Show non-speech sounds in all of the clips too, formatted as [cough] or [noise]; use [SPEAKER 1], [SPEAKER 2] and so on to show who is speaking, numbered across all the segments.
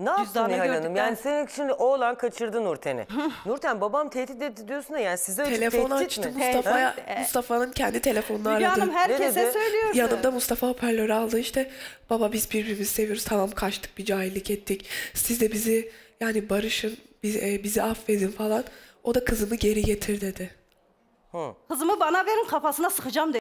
[SPEAKER 1] Ne yaptın Nihal Hanım? gördükten- Yani senin şimdi oğlan kaçırdı Nurten'i. [laughs] Nurten babam tehdit etti diyorsun da yani size açık tehdit açtı Mustafa'ya. Telefon- e-
[SPEAKER 2] Mustafa'nın kendi telefonunu Hülya aradı. Hanım herkese dedi? söylüyorsun. Yanımda Mustafa hoparlörü aldı işte. Baba biz birbirimizi seviyoruz. Tamam kaçtık bir cahillik ettik. Siz de bizi yani barışın, biz- e, bizi affedin falan. O da kızımı geri getir dedi. Kızımı bana verin kafasına sıkacağım dedi.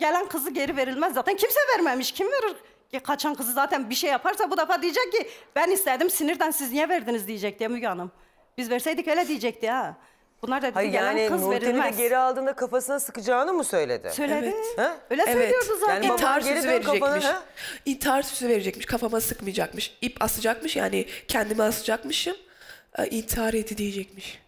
[SPEAKER 3] Gelen kızı geri verilmez zaten. Kimse vermemiş. Kim verir kaçan kızı zaten bir şey yaparsa bu defa diyecek ki ben istedim sinirden siz niye verdiniz diyecek diye Müge Hanım. Biz verseydik öyle diyecekti ha. Bunlar da dedi Hayır yani kız Nurten'i de geri
[SPEAKER 1] aldığında kafasına sıkacağını mı söyledi? Söyledi. Evet. Ha? Öyle Evet. söylüyordu zaten. Yani İntihar geri süsü dön kafana, verecekmiş. ha?
[SPEAKER 2] İntihar süsü verecekmiş. Kafama sıkmayacakmış. İp asacakmış yani kendime asacakmışım. E, İntihar etti diyecekmiş.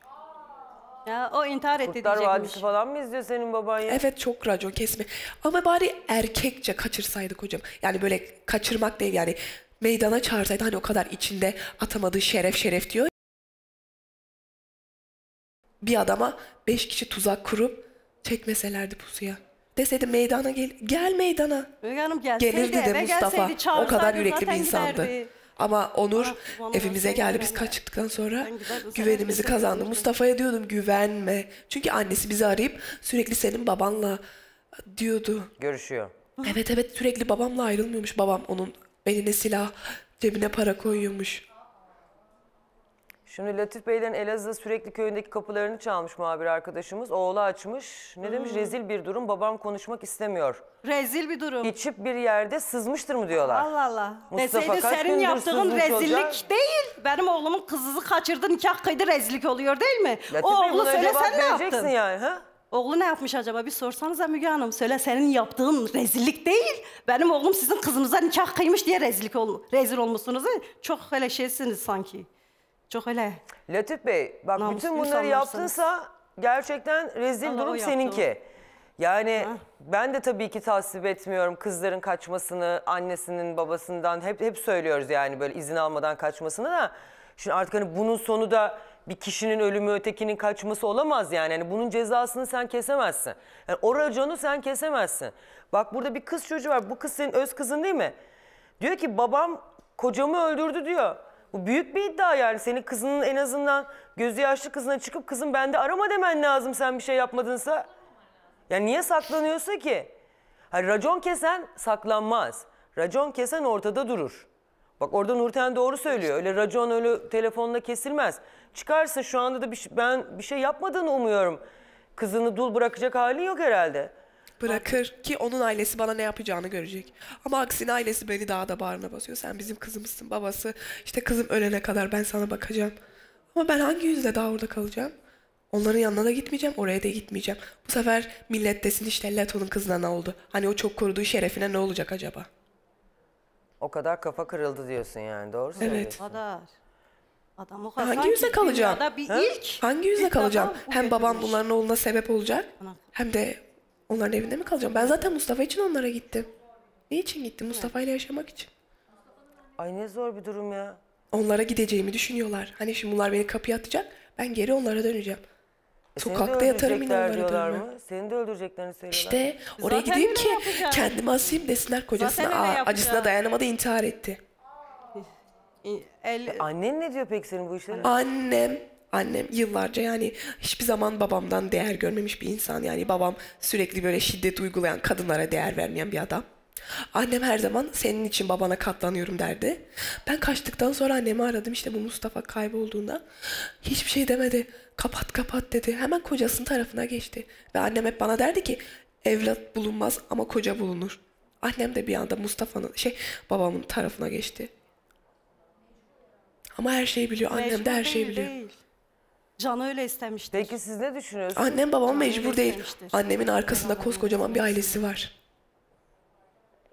[SPEAKER 1] Ya o intihar etti Kurtlar Vadisi falan mı izliyor senin baban ya?
[SPEAKER 2] Evet çok racon kesme. Ama bari erkekçe kaçırsaydık hocam. Yani böyle kaçırmak değil yani. Meydana çağırsaydı hani o kadar içinde atamadığı şeref şeref diyor. Bir adama beş kişi tuzak kurup çekmeselerdi pusuya. Deseydi meydana gel, gel meydana. Hanım gelseydi Gelirdi de Mustafa. gelseydi O kadar yürekli bir insandı. giderdi. Ama Onur ah, evimize geldi. Biz kaçtıktan sonra güvenimizi kazandı. Mustafa'ya diyordum güvenme. Çünkü annesi bizi arayıp sürekli senin babanla diyordu. Görüşüyor. Evet evet sürekli babamla ayrılmıyormuş babam onun beline silah cebine para koyuyormuş.
[SPEAKER 1] Şimdi Latif Beylerin Elazığ sürekli köyündeki kapılarını çalmış muhabir arkadaşımız. Oğlu açmış. Ne demiş? Hmm. Rezil bir durum. Babam konuşmak istemiyor. Rezil bir durum. İçip bir yerde sızmıştır mı diyorlar. Allah Allah.
[SPEAKER 2] Mustafa Deseydi kaç senin gündür yaptığın rezillik olacak?
[SPEAKER 3] değil. Benim oğlumun kızını kaçırdı nikah kıydı rezillik oluyor değil mi? Latif o Bey oğlu buna söyle sen ne vereceksin yaptın? yani. Ha? Oğlu ne yapmış acaba bir sorsanıza Müge Hanım. Söyle senin yaptığın rezillik değil. Benim oğlum sizin kızınıza nikah kıymış diye rezillik ol rezil olmuşsunuz. Çok hele şeysiniz sanki. Çok
[SPEAKER 1] öyle. Latif Bey bak Namuslu bütün bunları yaptınsa gerçekten rezil Allah durum seninki. Yaptı. Yani ha. ben de tabii ki tasvip etmiyorum kızların kaçmasını, annesinin babasından hep hep söylüyoruz yani böyle izin almadan kaçmasını da. Şimdi artık hani bunun sonu da bir kişinin ölümü ötekinin kaçması olamaz yani. yani bunun cezasını sen kesemezsin. Yani o raconu sen kesemezsin. Bak burada bir kız çocuğu var. Bu kız senin öz kızın değil mi? Diyor ki babam kocamı öldürdü diyor. Bu büyük bir iddia yani. seni kızının en azından gözü yaşlı kızına çıkıp kızım bende arama demen lazım sen bir şey yapmadınsa. Yani niye saklanıyorsa ki? Hayır racon kesen saklanmaz. Racon kesen ortada durur. Bak orada Nurten doğru söylüyor. Öyle racon ölü telefonla kesilmez. Çıkarsa şu anda da bir, ben bir şey yapmadığını umuyorum. Kızını dul bırakacak
[SPEAKER 2] halin yok herhalde. Bırakır ki onun ailesi bana ne yapacağını görecek. Ama aksine ailesi beni daha da bağrına basıyor. Sen bizim kızımızsın babası. İşte kızım ölene kadar ben sana bakacağım. Ama ben hangi yüzle daha orada kalacağım? Onların yanına da gitmeyeceğim, oraya da gitmeyeceğim. Bu sefer millet desin işte Leto'nun kızına ne oldu? Hani o çok koruduğu şerefine ne olacak acaba?
[SPEAKER 1] O kadar kafa kırıldı diyorsun yani doğru evet. söylüyorsun.
[SPEAKER 2] Evet. Adam o kadar Hangi yüzle kalacağım? Bir ilk. Hangi yüzle kalacağım? Hem babam bunların oğluna sebep olacak hem de Onların evinde mi kalacağım? Ben zaten Mustafa için onlara gittim. Niçin gittim? Mustafa ile yaşamak için. Ay ne zor bir durum ya. Onlara gideceğimi düşünüyorlar. Hani şimdi bunlar beni kapıya atacak. Ben geri onlara döneceğim. E Sokakta yatarım yine onlara dönmem.
[SPEAKER 1] Seni de öldüreceklerini söylüyorlar. İşte oraya Zaten gideyim ki yapacağız. kendimi
[SPEAKER 2] asayım desinler kocasına. Aa, acısına dayanamadı intihar etti.
[SPEAKER 1] El... Annen ne diyor peki senin bu işlere?
[SPEAKER 2] Annem annem yıllarca yani hiçbir zaman babamdan değer görmemiş bir insan. Yani babam sürekli böyle şiddet uygulayan kadınlara değer vermeyen bir adam. Annem her zaman senin için babana katlanıyorum derdi. Ben kaçtıktan sonra annemi aradım işte bu Mustafa kaybolduğunda. Hiçbir şey demedi. Kapat kapat dedi. Hemen kocasının tarafına geçti. Ve annem hep bana derdi ki evlat bulunmaz ama koca bulunur. Annem de bir anda Mustafa'nın şey babamın tarafına geçti. Ama her şeyi biliyor. Annem de her şeyi biliyor.
[SPEAKER 3] Can öyle istemiştir. Peki siz ne düşünüyorsunuz? Annem babam mecbur değil.
[SPEAKER 2] istemiştir. Annemin arkasında koskocaman bir ailesi var.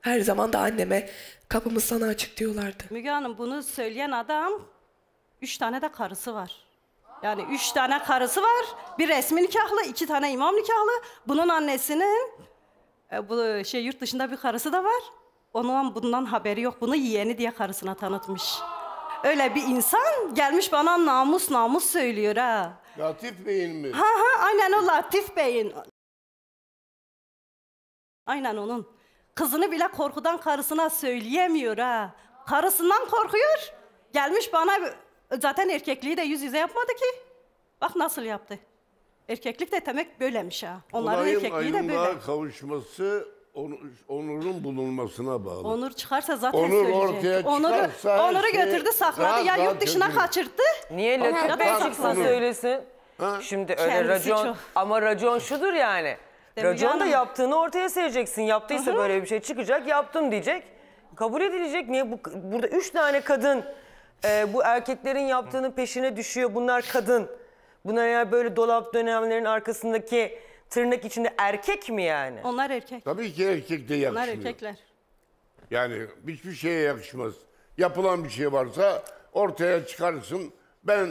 [SPEAKER 2] Her zaman da anneme kapımız sana açık diyorlardı.
[SPEAKER 3] Müge Hanım bunu söyleyen adam üç tane de karısı var. Yani üç tane karısı var. Bir resmi nikahlı, iki tane imam nikahlı. Bunun annesinin e, bu şey yurt dışında bir karısı da var. Onun bundan haberi yok. Bunu yeğeni diye karısına tanıtmış. Öyle bir insan gelmiş bana namus namus söylüyor ha. Latif Bey'in mi? Ha ha aynen o Latif Bey'in. Aynen onun. Kızını bile korkudan karısına söyleyemiyor ha. Karısından korkuyor. Gelmiş bana zaten erkekliği de yüz yüze yapmadı ki. Bak nasıl yaptı. Erkeklik de demek böylemiş ha. Onların Olayın erkekliği de böyle. kavuşması onurun bulunmasına bağlı. Onur
[SPEAKER 1] çıkarsa zaten Onur söyleyecek. ortaya çıkarsa Onur'u işte götürdü sakladı. ya yurt dışına götürdü. kaçırdı. Niye Latif ben çıksın söylesin? Ha? Şimdi öyle Kendisi racon çok- ama racon şudur yani. Değil racon da yaptığını ortaya sereceksin. Yaptıysa böyle bir şey çıkacak, yaptım diyecek. Kabul edilecek. Niye bu burada üç tane kadın e, bu erkeklerin yaptığının peşine düşüyor. Bunlar kadın. Bunlar eğer böyle dolap dönemlerin arkasındaki tırnak içinde erkek mi yani? Onlar erkek. Tabii ki erkek
[SPEAKER 3] de yakışmıyor. Onlar erkekler. Yani hiçbir şeye yakışmaz. Yapılan bir şey varsa ortaya çıkarsın. Ben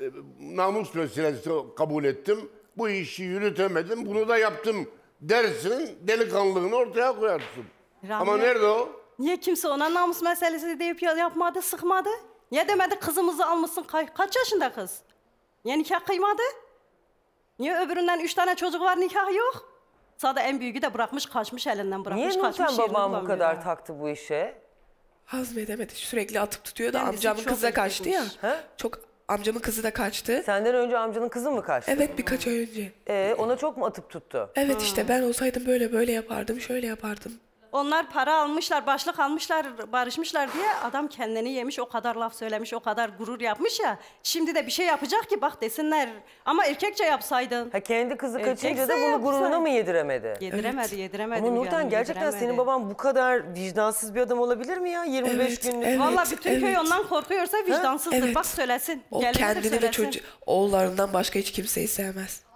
[SPEAKER 3] e, namus meselesi kabul ettim. Bu işi yürütemedim. Bunu da yaptım dersin. Delikanlılığını ortaya koyarsın.
[SPEAKER 2] Rahmi Ama nerede o?
[SPEAKER 3] Niye kimse ona namus meselesi deyip yapmadı, sıkmadı? Niye demedi kızımızı almışsın? Ka kaç yaşında kız? Yani nikah kıymadı? Niye öbüründen üç tane çocuk var nikah yok? Sadece en büyüğü de bırakmış kaçmış elinden bırakmış Niye kaçmış. Niye babam bu kadar
[SPEAKER 1] ya. taktı bu işe?
[SPEAKER 2] Hazmedemedi sürekli atıp tutuyor da amcamın kızı da kaçtı ya.
[SPEAKER 1] He? Çok amcamın kızı da kaçtı. Senden önce amcanın kızı mı kaçtı? Evet birkaç ay önce. Ee, ona çok mu atıp tuttu?
[SPEAKER 2] Evet ha. işte ben olsaydım böyle böyle yapardım şöyle yapardım.
[SPEAKER 3] Onlar para almışlar, başlık almışlar, barışmışlar diye adam kendini yemiş, o kadar laf söylemiş, o kadar gurur yapmış ya. Şimdi de bir şey yapacak ki bak desinler. Ama erkekçe yapsaydın. Ha kendi kızı kaçınca da bunu yapsa... gururuna mı yediremedi? Yediremedi, evet. yediremedi. Ama Nurten yani, gerçekten yediremedi. senin
[SPEAKER 1] baban bu kadar vicdansız bir adam olabilir mi ya? 25
[SPEAKER 2] evet, günlük. Evet, Valla bütün evet. köy ondan
[SPEAKER 3] korkuyorsa vicdansızdır. Evet. Bak söylesin. O kendini söylesin. ve çocuk
[SPEAKER 2] oğullarından başka hiç kimseyi sevmez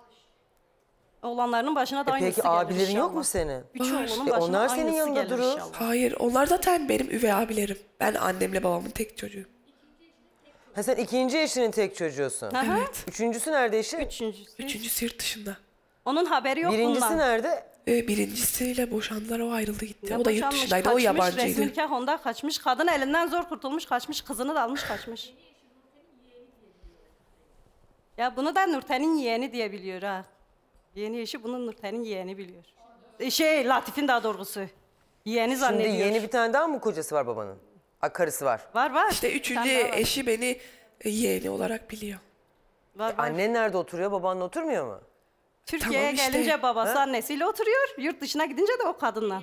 [SPEAKER 3] olanlarının
[SPEAKER 1] başına da E peki abilerin yok
[SPEAKER 2] mu senin? Üç Var. oğlunun E onlar senin yanında gelir durur. inşallah. Hayır onlar zaten benim üvey abilerim. Ben annemle babamın tek çocuğu. Ha sen ikinci eşinin tek çocuğusun. Evet.
[SPEAKER 1] Üçüncüsü nerede eşin?
[SPEAKER 2] Üçüncüsü. Üçüncüsü yurt dışında. Onun haberi yok Birincisi bundan. nerede? Ee, birincisiyle boşandılar o ayrıldı gitti. Ya o da yurt boşanmış, dışındaydı o kaçmış, Resmi
[SPEAKER 3] nikah onda kaçmış. Kadın elinden zor kurtulmuş kaçmış. Kızını da almış kaçmış. ya bunu da Nurten'in yeğeni diye biliyor ha. Yeni eşi bunun Nurten'in yeğeni biliyor. E, şey Latif'in daha doğrusu. Yeğeni Şimdi yeni bir
[SPEAKER 1] tane daha mı kocası var babanın? Ay karısı var. Var var. İşte üçüncü var. eşi beni e, yeğeni olarak biliyor. Var, var. E, annen nerede oturuyor? Baban oturmuyor mu?
[SPEAKER 3] Türkiye'ye Tamam işte. gelince babası
[SPEAKER 1] annesiyle oturuyor. Yurt dışına gidince de o kadınla.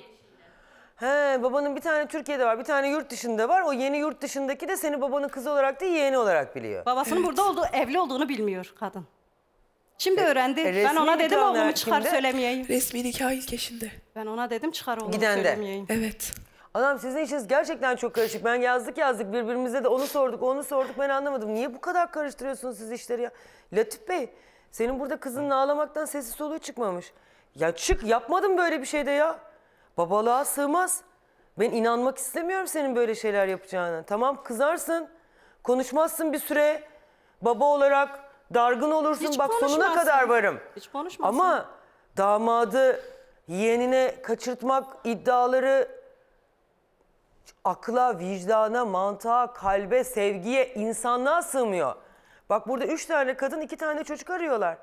[SPEAKER 1] He babanın bir tane Türkiye'de var, bir tane yurt dışında var. O yeni yurt dışındaki de seni babanın kızı olarak değil yeğeni olarak biliyor. Babasının burada olduğu, evli olduğunu bilmiyor kadın. Şimdi e, öğrendi. e, ben ona dedim oğlumu çıkar erkinde- söylemeyeyim. Resmi nikah ilk eşinde. Ben ona dedim çıkar oğlumu Giden söylemeyeyim. Evet. Anam sizin işiniz gerçekten çok karışık. Ben yazdık yazdık birbirimize de onu sorduk onu sorduk ben anlamadım. Niye bu kadar karıştırıyorsunuz siz işleri ya? Latif Bey senin burada kızın ağlamaktan sesi soluğu çıkmamış. Ya çık yapmadım böyle bir şey de ya. Babalığa sığmaz. Ben inanmak istemiyorum senin böyle şeyler yapacağına. Tamam kızarsın. Konuşmazsın bir süre. Baba olarak dargın olursun Hiç bak sonuna kadar varım. Hiç konuşmasın. Ama damadı yeğenine kaçırtmak iddiaları akla, vicdana, mantığa, kalbe, sevgiye, insanlığa sığmıyor. Bak burada üç tane kadın, iki tane çocuk arıyorlar.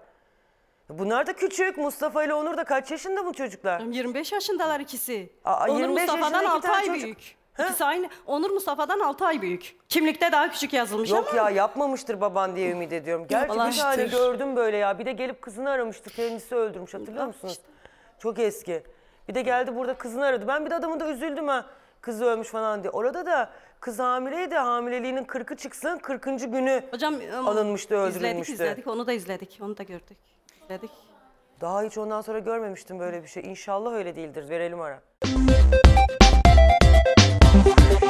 [SPEAKER 1] Bunlar da küçük. Mustafa ile Onur da kaç yaşında bu çocuklar? 25 yaşındalar ikisi. Aa, Onur 25 Mustafa'dan yaşında 6 ay çocuk. büyük.
[SPEAKER 3] İkisi aynı. Onur Mustafa'dan 6 ay büyük. Kimlikte daha küçük yazılmış Yok ama. ya
[SPEAKER 1] yapmamıştır baban diye ümit ediyorum. Gerçi bir tane gördüm böyle ya. Bir de gelip kızını aramıştı. Kendisi öldürmüş hatırlıyor musunuz? Çok eski. Bir de geldi burada kızını aradı. Ben bir de adamı da üzüldüm ha. Kızı ölmüş falan diye. Orada da kız hamileydi. Hamileliğinin 40'ı çıksın 40. günü Hocam ama alınmıştı öldürülmüştü. izledik izledik onu da izledik onu da gördük. İzledik. Daha hiç ondan sonra görmemiştim böyle bir şey. İnşallah öyle değildir. Verelim ara. Thank